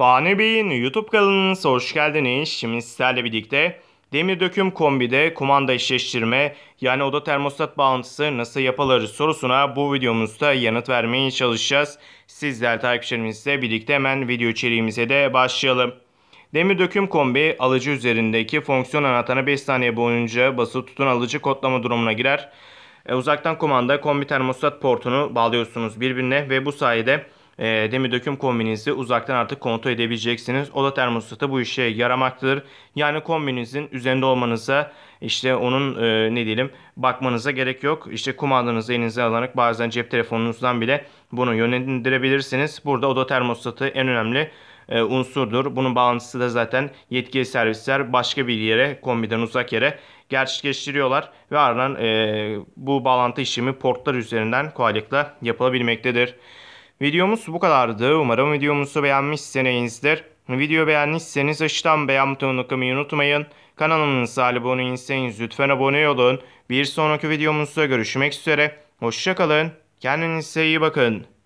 Fani Bey'in YouTube kanalına hoş geldiniz. Şimdi sizlerle birlikte demir döküm kombide kumanda eşleştirme yani oda termostat bağlantısı nasıl yapılır sorusuna bu videomuzda yanıt vermeye çalışacağız. Sizler takipçilerimizle birlikte hemen video içeriğimize de başlayalım. Demir döküm kombi alıcı üzerindeki fonksiyon anahtarı 5 saniye boyunca basılı tutun alıcı kodlama durumuna girer. E, uzaktan kumanda kombi termostat portunu bağlıyorsunuz birbirine ve bu sayede e, demir döküm kombinizi uzaktan artık kontrol edebileceksiniz. Oda termostatı bu işe yaramaktadır. Yani kombinizin üzerinde olmanıza işte onun e, ne diyelim bakmanıza gerek yok. İşte kumandanızı elinize alarak bazen cep telefonunuzdan bile bunu yönlendirebilirsiniz. Burada oda termostatı en önemli e, unsurdur. Bunun bağlantısı da zaten yetkili servisler başka bir yere kombiden uzak yere gerçekleştiriyorlar ve ardından e, bu bağlantı işlemi portlar üzerinden kolaylıkla yapılabilmektedir. Videomuz bu kadardı. Umarım videomuzu beğenmişsinizdir. Video beğenmişseniz aşağıdan beğen butonunu tıklamayı unutmayın. Kanalımıza abone değilseniz lütfen abone olun. Bir sonraki videomuzda görüşmek üzere. Hoşçakalın. Kendinize iyi bakın.